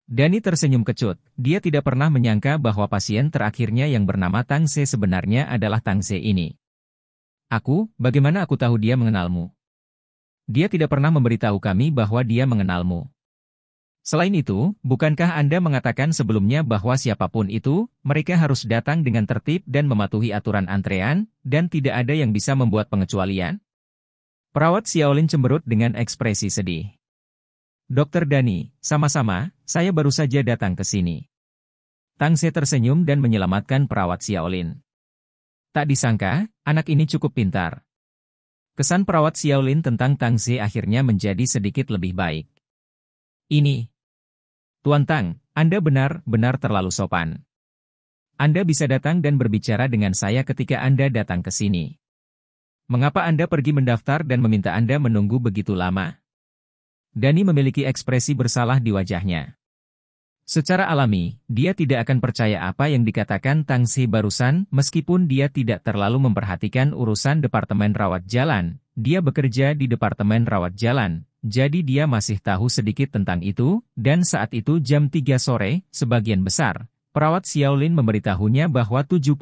Dani tersenyum kecut, dia tidak pernah menyangka bahwa pasien terakhirnya yang bernama Tang Se sebenarnya adalah Tang Se ini. Aku, bagaimana aku tahu dia mengenalmu? Dia tidak pernah memberitahu kami bahwa dia mengenalmu. Selain itu, bukankah Anda mengatakan sebelumnya bahwa siapapun itu, mereka harus datang dengan tertib dan mematuhi aturan antrean, dan tidak ada yang bisa membuat pengecualian? Perawat Xiaolin cemberut dengan ekspresi sedih. Dokter Dani, sama-sama, saya baru saja datang ke sini. Tang Se tersenyum dan menyelamatkan perawat Xiaolin. Tak disangka, anak ini cukup pintar. Kesan perawat Xiaolin tentang Tang Zi akhirnya menjadi sedikit lebih baik. Ini. Tuan Tang, Anda benar-benar terlalu sopan. Anda bisa datang dan berbicara dengan saya ketika Anda datang ke sini. Mengapa Anda pergi mendaftar dan meminta Anda menunggu begitu lama? Dani memiliki ekspresi bersalah di wajahnya. Secara alami, dia tidak akan percaya apa yang dikatakan Tang Si barusan, meskipun dia tidak terlalu memperhatikan urusan Departemen Rawat Jalan. Dia bekerja di Departemen Rawat Jalan, jadi dia masih tahu sedikit tentang itu, dan saat itu jam 3 sore, sebagian besar, perawat Xiaolin memberitahunya bahwa 75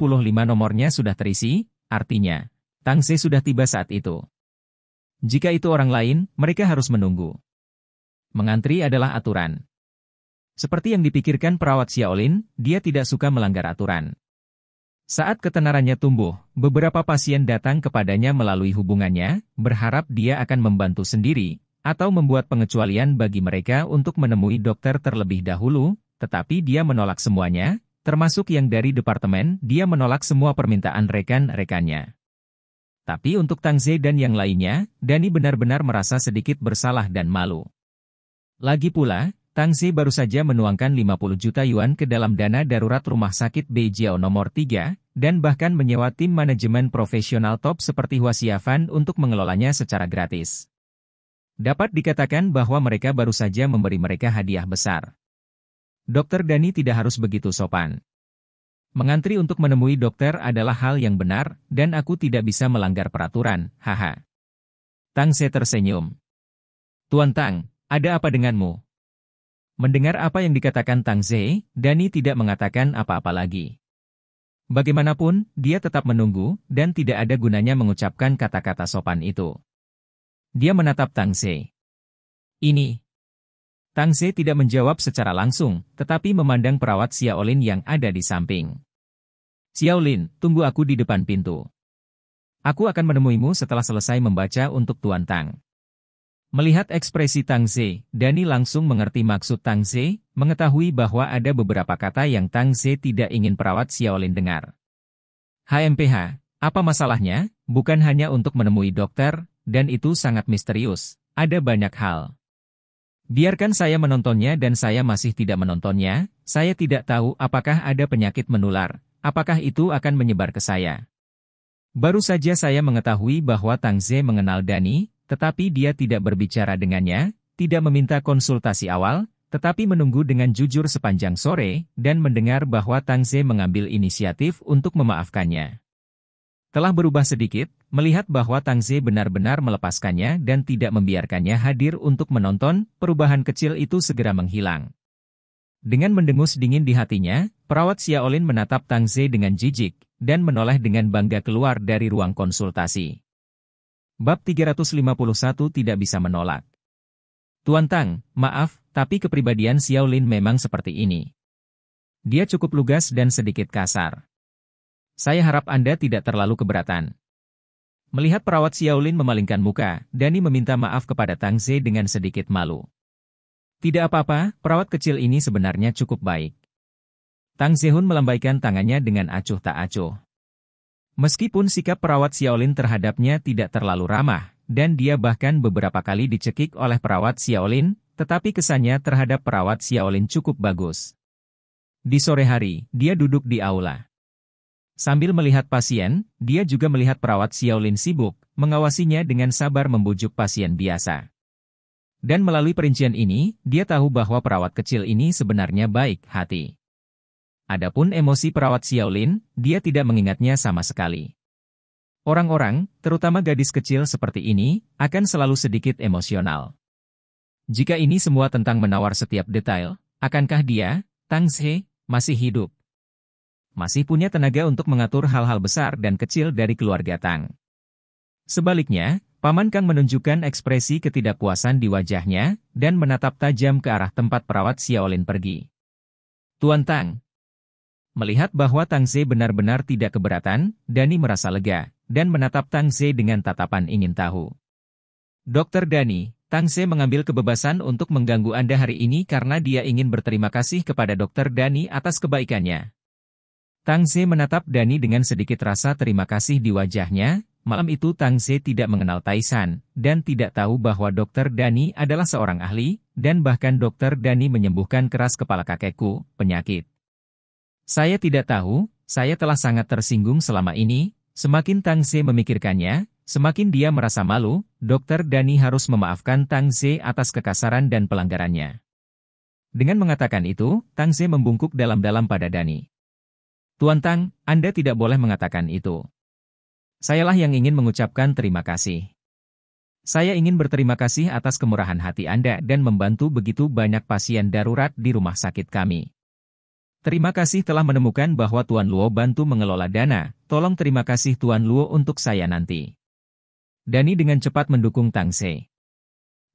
nomornya sudah terisi, artinya, Tang Si sudah tiba saat itu. Jika itu orang lain, mereka harus menunggu. Mengantri adalah aturan. Seperti yang dipikirkan perawat Xiaolin, dia tidak suka melanggar aturan. Saat ketenarannya tumbuh, beberapa pasien datang kepadanya melalui hubungannya, berharap dia akan membantu sendiri, atau membuat pengecualian bagi mereka untuk menemui dokter terlebih dahulu, tetapi dia menolak semuanya, termasuk yang dari departemen, dia menolak semua permintaan rekan-rekannya. Tapi untuk Tang Zhe dan yang lainnya, Dani benar-benar merasa sedikit bersalah dan malu. Lagi pula, Tang Zi baru saja menuangkan 50 juta yuan ke dalam dana darurat rumah sakit Beijiao nomor 3, dan bahkan menyewa tim manajemen profesional top seperti Xiafan untuk mengelolanya secara gratis. Dapat dikatakan bahwa mereka baru saja memberi mereka hadiah besar. Dokter Dani tidak harus begitu sopan. Mengantri untuk menemui dokter adalah hal yang benar, dan aku tidak bisa melanggar peraturan, haha. Tang Se tersenyum. Tuan Tang, ada apa denganmu? Mendengar apa yang dikatakan Tang Zhe, Dani tidak mengatakan apa-apa lagi. Bagaimanapun, dia tetap menunggu, dan tidak ada gunanya mengucapkan kata-kata sopan itu. Dia menatap Tang Zhe. Ini. Tang Zhe tidak menjawab secara langsung, tetapi memandang perawat Xiaolin yang ada di samping. Xiaolin, tunggu aku di depan pintu. Aku akan menemuimu setelah selesai membaca untuk Tuan Tang. Melihat ekspresi Tang Ze, Dani langsung mengerti maksud Tang Ze, mengetahui bahwa ada beberapa kata yang Tang Ze tidak ingin perawat Xiaolin dengar. HMPH, apa masalahnya? Bukan hanya untuk menemui dokter, dan itu sangat misterius, ada banyak hal. Biarkan saya menontonnya dan saya masih tidak menontonnya, saya tidak tahu apakah ada penyakit menular, apakah itu akan menyebar ke saya. Baru saja saya mengetahui bahwa Tang Ze mengenal Dani, tetapi dia tidak berbicara dengannya, tidak meminta konsultasi awal, tetapi menunggu dengan jujur sepanjang sore dan mendengar bahwa Tang Ze mengambil inisiatif untuk memaafkannya. Telah berubah sedikit, melihat bahwa Tang Ze benar-benar melepaskannya dan tidak membiarkannya hadir untuk menonton, perubahan kecil itu segera menghilang. Dengan mendengus dingin di hatinya, perawat Xiaolin menatap Tang Ze dengan jijik dan menoleh dengan bangga keluar dari ruang konsultasi. Bab 351 tidak bisa menolak. Tuan Tang, maaf, tapi kepribadian Xiao Lin memang seperti ini. Dia cukup lugas dan sedikit kasar. Saya harap Anda tidak terlalu keberatan. Melihat perawat Xiao Lin memalingkan muka, Dani meminta maaf kepada Tang Ze dengan sedikit malu. Tidak apa-apa, perawat kecil ini sebenarnya cukup baik. Tang Zehun melambaikan tangannya dengan acuh tak acuh. Meskipun sikap perawat Xiaolin terhadapnya tidak terlalu ramah, dan dia bahkan beberapa kali dicekik oleh perawat Xiaolin, tetapi kesannya terhadap perawat Xiaolin cukup bagus. Di sore hari, dia duduk di aula. Sambil melihat pasien, dia juga melihat perawat Xiaolin sibuk, mengawasinya dengan sabar membujuk pasien biasa. Dan melalui perincian ini, dia tahu bahwa perawat kecil ini sebenarnya baik hati. Adapun emosi perawat Xiaolin, dia tidak mengingatnya sama sekali. Orang-orang, terutama gadis kecil seperti ini, akan selalu sedikit emosional. Jika ini semua tentang menawar setiap detail, akankah dia, Tang Zhe, masih hidup? Masih punya tenaga untuk mengatur hal-hal besar dan kecil dari keluarga Tang. Sebaliknya, Paman Kang menunjukkan ekspresi ketidakpuasan di wajahnya dan menatap tajam ke arah tempat perawat Xiaolin pergi. Tuan Tang, Melihat bahwa Tang Ze benar-benar tidak keberatan, Dani merasa lega, dan menatap Tang Ze dengan tatapan ingin tahu. Dokter Dani, Tang Ze mengambil kebebasan untuk mengganggu Anda hari ini karena dia ingin berterima kasih kepada Dokter Dani atas kebaikannya. Tang Ze menatap Dani dengan sedikit rasa terima kasih di wajahnya, malam itu Tang Ze tidak mengenal Taisan, dan tidak tahu bahwa Dokter Dani adalah seorang ahli, dan bahkan Dokter Dani menyembuhkan keras kepala kakekku, penyakit. Saya tidak tahu, saya telah sangat tersinggung selama ini, semakin Tang Ze memikirkannya, semakin dia merasa malu, Dokter Dani harus memaafkan Tang Ze atas kekasaran dan pelanggarannya. Dengan mengatakan itu, Tang Ze membungkuk dalam-dalam pada Dani. Tuan Tang, Anda tidak boleh mengatakan itu. Sayalah yang ingin mengucapkan terima kasih. Saya ingin berterima kasih atas kemurahan hati Anda dan membantu begitu banyak pasien darurat di rumah sakit kami. Terima kasih telah menemukan bahwa Tuan Luo bantu mengelola dana, tolong terima kasih Tuan Luo untuk saya nanti. Dani dengan cepat mendukung Tang Se.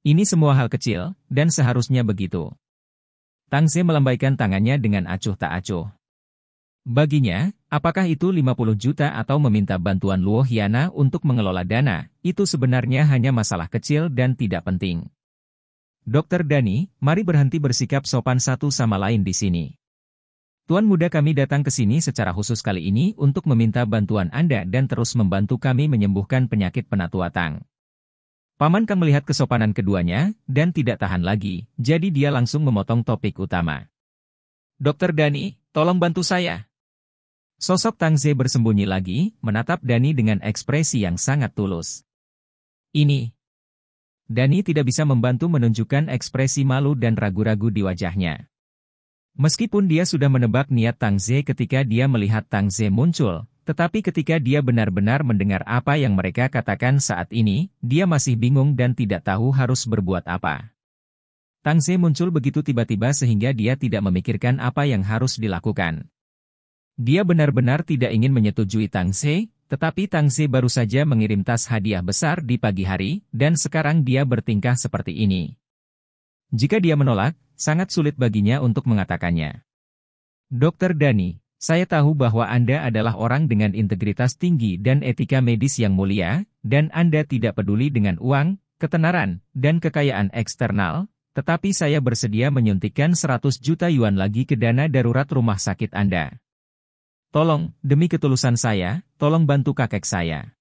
Ini semua hal kecil, dan seharusnya begitu. Tang Se melambaikan tangannya dengan acuh tak acuh. Baginya, apakah itu 50 juta atau meminta bantuan Luo Hiana untuk mengelola dana, itu sebenarnya hanya masalah kecil dan tidak penting. Dokter Dani, mari berhenti bersikap sopan satu sama lain di sini. Tuan muda kami datang ke sini secara khusus kali ini untuk meminta bantuan Anda dan terus membantu kami menyembuhkan penyakit penatua Tang. Paman Kang melihat kesopanan keduanya dan tidak tahan lagi, jadi dia langsung memotong topik utama. Dokter Dani, tolong bantu saya. Sosok Tang Ze bersembunyi lagi, menatap Dani dengan ekspresi yang sangat tulus. Ini. Dani tidak bisa membantu menunjukkan ekspresi malu dan ragu-ragu di wajahnya. Meskipun dia sudah menebak niat Tang Ze ketika dia melihat Tang Ze muncul, tetapi ketika dia benar-benar mendengar apa yang mereka katakan saat ini, dia masih bingung dan tidak tahu harus berbuat apa. Tang Ze muncul begitu tiba-tiba sehingga dia tidak memikirkan apa yang harus dilakukan. Dia benar-benar tidak ingin menyetujui Tang Ze, tetapi Tang Ze baru saja mengirim tas hadiah besar di pagi hari, dan sekarang dia bertingkah seperti ini. Jika dia menolak, sangat sulit baginya untuk mengatakannya. Dr. Dani, saya tahu bahwa Anda adalah orang dengan integritas tinggi dan etika medis yang mulia, dan Anda tidak peduli dengan uang, ketenaran, dan kekayaan eksternal, tetapi saya bersedia menyuntikkan 100 juta yuan lagi ke dana darurat rumah sakit Anda. Tolong, demi ketulusan saya, tolong bantu kakek saya.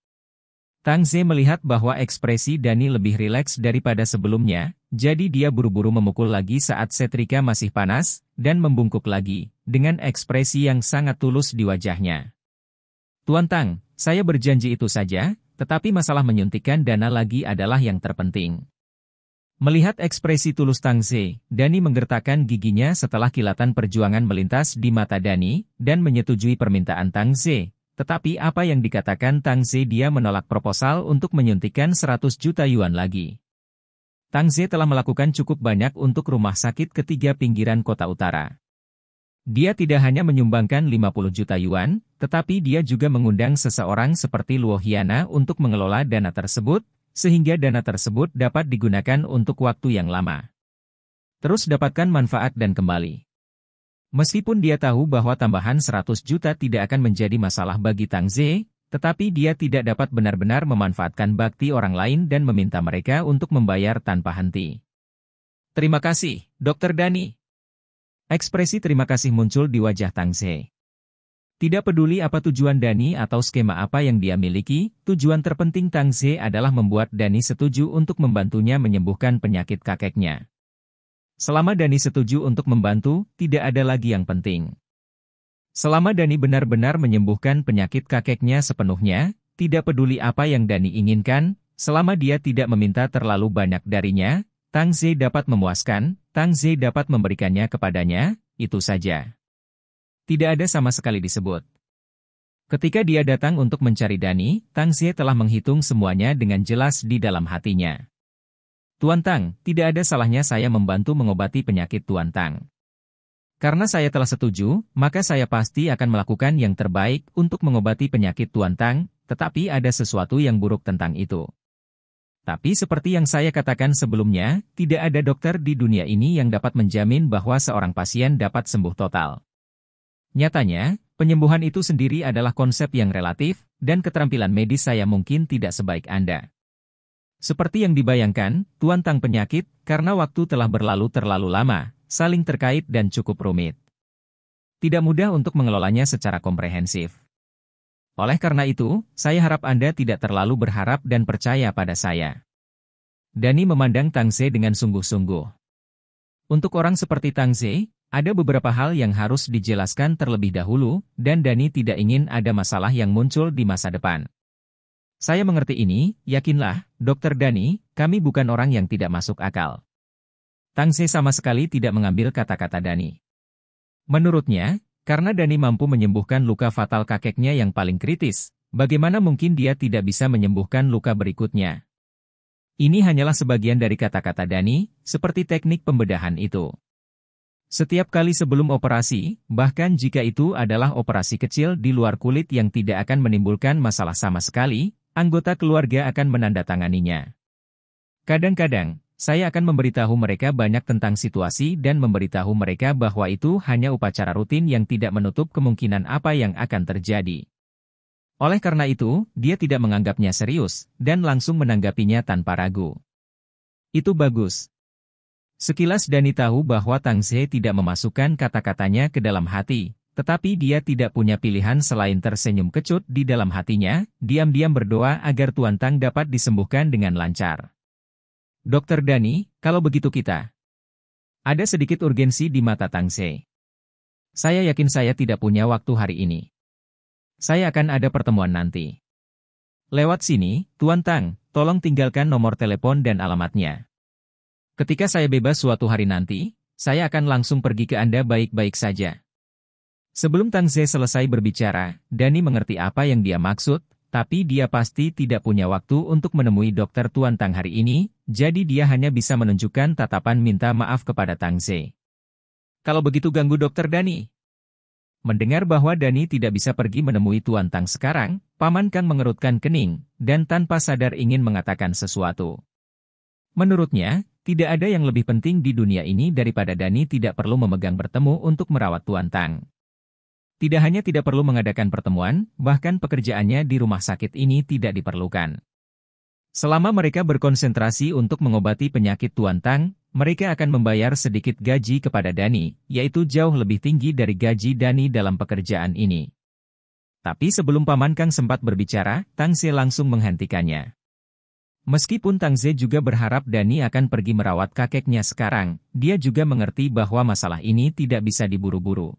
Tang Ze melihat bahwa ekspresi Dani lebih rileks daripada sebelumnya, jadi dia buru-buru memukul lagi saat setrika masih panas, dan membungkuk lagi, dengan ekspresi yang sangat tulus di wajahnya. Tuan Tang, saya berjanji itu saja, tetapi masalah menyuntikkan dana lagi adalah yang terpenting. Melihat ekspresi tulus Tang Ze, Dani menggertakkan giginya setelah kilatan perjuangan melintas di mata Dani, dan menyetujui permintaan Tang Ze, tetapi apa yang dikatakan Tang Ze dia menolak proposal untuk menyuntikkan 100 juta yuan lagi. Tang Ze telah melakukan cukup banyak untuk rumah sakit ketiga pinggiran kota utara. Dia tidak hanya menyumbangkan 50 juta yuan, tetapi dia juga mengundang seseorang seperti Luo Hiana untuk mengelola dana tersebut, sehingga dana tersebut dapat digunakan untuk waktu yang lama. Terus dapatkan manfaat dan kembali. Meskipun dia tahu bahwa tambahan 100 juta tidak akan menjadi masalah bagi Tang Ze, tetapi dia tidak dapat benar-benar memanfaatkan bakti orang lain dan meminta mereka untuk membayar tanpa henti. Terima kasih, Dr. Dani. Ekspresi terima kasih muncul di wajah Tang Ze. Tidak peduli apa tujuan Dani atau skema apa yang dia miliki, tujuan terpenting Tang Ze adalah membuat Dani setuju untuk membantunya menyembuhkan penyakit kakeknya. Selama Dani setuju untuk membantu, tidak ada lagi yang penting. Selama Dani benar-benar menyembuhkan penyakit kakeknya sepenuhnya, tidak peduli apa yang Dani inginkan, selama dia tidak meminta terlalu banyak darinya, Tang Zhe dapat memuaskan, Tang Zhe dapat memberikannya kepadanya, itu saja. Tidak ada sama sekali disebut. Ketika dia datang untuk mencari Dani, Tang Zhe telah menghitung semuanya dengan jelas di dalam hatinya. Tuan Tang, tidak ada salahnya saya membantu mengobati penyakit Tuan Tang. Karena saya telah setuju, maka saya pasti akan melakukan yang terbaik untuk mengobati penyakit Tuan Tang, tetapi ada sesuatu yang buruk tentang itu. Tapi seperti yang saya katakan sebelumnya, tidak ada dokter di dunia ini yang dapat menjamin bahwa seorang pasien dapat sembuh total. Nyatanya, penyembuhan itu sendiri adalah konsep yang relatif, dan keterampilan medis saya mungkin tidak sebaik Anda. Seperti yang dibayangkan, Tuan Tang penyakit, karena waktu telah berlalu terlalu lama, saling terkait dan cukup rumit. Tidak mudah untuk mengelolanya secara komprehensif. Oleh karena itu, saya harap Anda tidak terlalu berharap dan percaya pada saya. Dani memandang Tang Zhe dengan sungguh-sungguh. Untuk orang seperti Tang Zhe, ada beberapa hal yang harus dijelaskan terlebih dahulu, dan Dani tidak ingin ada masalah yang muncul di masa depan. Saya mengerti ini, yakinlah, Dokter Dani, kami bukan orang yang tidak masuk akal. Tangse sama sekali tidak mengambil kata-kata Dani. Menurutnya, karena Dani mampu menyembuhkan luka fatal kakeknya yang paling kritis, bagaimana mungkin dia tidak bisa menyembuhkan luka berikutnya? Ini hanyalah sebagian dari kata-kata Dani, seperti teknik pembedahan itu. Setiap kali sebelum operasi, bahkan jika itu adalah operasi kecil di luar kulit yang tidak akan menimbulkan masalah sama sekali, anggota keluarga akan menandatanganinya. Kadang-kadang, saya akan memberitahu mereka banyak tentang situasi dan memberitahu mereka bahwa itu hanya upacara rutin yang tidak menutup kemungkinan apa yang akan terjadi. Oleh karena itu, dia tidak menganggapnya serius dan langsung menanggapinya tanpa ragu. Itu bagus. Sekilas Dani tahu bahwa Tang Zhe tidak memasukkan kata-katanya ke dalam hati, tetapi dia tidak punya pilihan selain tersenyum kecut di dalam hatinya, diam-diam berdoa agar Tuan Tang dapat disembuhkan dengan lancar. Dokter Dani, kalau begitu kita. Ada sedikit urgensi di mata Tang Se. Saya yakin saya tidak punya waktu hari ini. Saya akan ada pertemuan nanti. Lewat sini, Tuan Tang, tolong tinggalkan nomor telepon dan alamatnya. Ketika saya bebas suatu hari nanti, saya akan langsung pergi ke Anda baik-baik saja. Sebelum Tang Zhe selesai berbicara, Dani mengerti apa yang dia maksud, tapi dia pasti tidak punya waktu untuk menemui dokter Tuan Tang hari ini, jadi dia hanya bisa menunjukkan tatapan minta maaf kepada Tang Zhe. Kalau begitu ganggu dokter Dani. Mendengar bahwa Dani tidak bisa pergi menemui Tuan Tang sekarang, Paman Kang mengerutkan kening, dan tanpa sadar ingin mengatakan sesuatu. Menurutnya, tidak ada yang lebih penting di dunia ini daripada Dani tidak perlu memegang bertemu untuk merawat Tuan Tang. Tidak hanya tidak perlu mengadakan pertemuan, bahkan pekerjaannya di rumah sakit ini tidak diperlukan. Selama mereka berkonsentrasi untuk mengobati penyakit Tuan Tang, mereka akan membayar sedikit gaji kepada Dani, yaitu jauh lebih tinggi dari gaji Dani dalam pekerjaan ini. Tapi sebelum Paman Kang sempat berbicara, Tang Ze langsung menghentikannya. Meskipun Tang Ze juga berharap Dani akan pergi merawat kakeknya sekarang, dia juga mengerti bahwa masalah ini tidak bisa diburu-buru.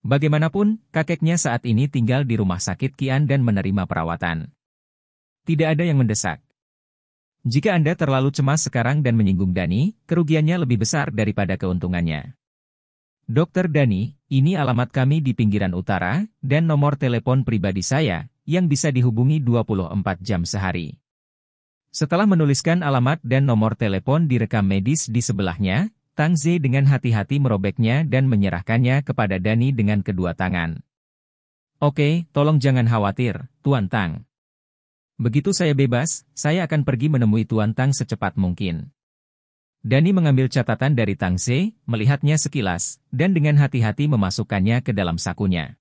Bagaimanapun, kakeknya saat ini tinggal di rumah sakit Kian dan menerima perawatan. Tidak ada yang mendesak. Jika Anda terlalu cemas sekarang dan menyinggung Dani, kerugiannya lebih besar daripada keuntungannya. Dokter Dani, ini alamat kami di pinggiran utara, dan nomor telepon pribadi saya, yang bisa dihubungi 24 jam sehari. Setelah menuliskan alamat dan nomor telepon di rekam medis di sebelahnya, Tang Zi dengan hati-hati merobeknya dan menyerahkannya kepada Dani dengan kedua tangan. Oke, tolong jangan khawatir, Tuan Tang. Begitu saya bebas, saya akan pergi menemui Tuan Tang secepat mungkin. Dani mengambil catatan dari Tang Zi, melihatnya sekilas, dan dengan hati-hati memasukkannya ke dalam sakunya.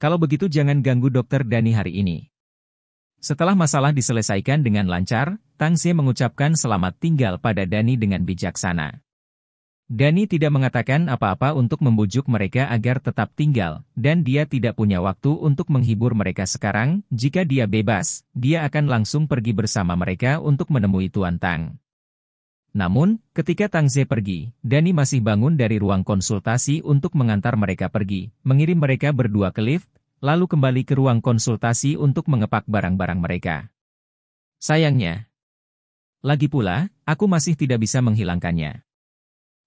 Kalau begitu jangan ganggu dokter Dani hari ini. Setelah masalah diselesaikan dengan lancar, Tang Zi mengucapkan selamat tinggal pada Dani dengan bijaksana. Dani tidak mengatakan apa-apa untuk membujuk mereka agar tetap tinggal, dan dia tidak punya waktu untuk menghibur mereka sekarang. Jika dia bebas, dia akan langsung pergi bersama mereka untuk menemui Tuan Tang. Namun, ketika Tang Ze pergi, Dani masih bangun dari ruang konsultasi untuk mengantar mereka pergi, mengirim mereka berdua ke lift, lalu kembali ke ruang konsultasi untuk mengepak barang-barang mereka. Sayangnya, lagi pula, aku masih tidak bisa menghilangkannya.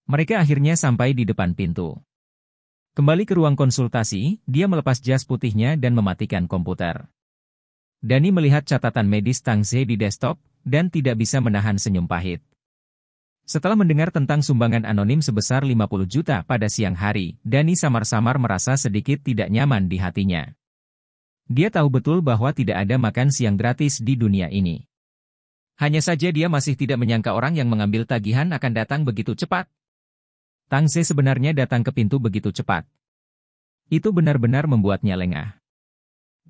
Mereka akhirnya sampai di depan pintu. Kembali ke ruang konsultasi, dia melepas jas putihnya dan mematikan komputer. Dani melihat catatan medis Tang Zhe di desktop dan tidak bisa menahan senyum pahit. Setelah mendengar tentang sumbangan anonim sebesar 50 juta pada siang hari, Dani samar-samar merasa sedikit tidak nyaman di hatinya. Dia tahu betul bahwa tidak ada makan siang gratis di dunia ini. Hanya saja dia masih tidak menyangka orang yang mengambil tagihan akan datang begitu cepat, Tang Ze sebenarnya datang ke pintu begitu cepat. Itu benar-benar membuatnya lengah.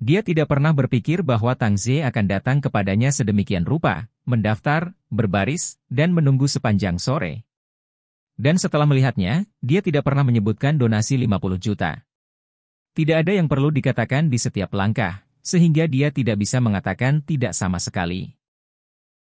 Dia tidak pernah berpikir bahwa Tang Ze akan datang kepadanya sedemikian rupa, mendaftar, berbaris, dan menunggu sepanjang sore. Dan setelah melihatnya, dia tidak pernah menyebutkan donasi 50 juta. Tidak ada yang perlu dikatakan di setiap langkah, sehingga dia tidak bisa mengatakan tidak sama sekali.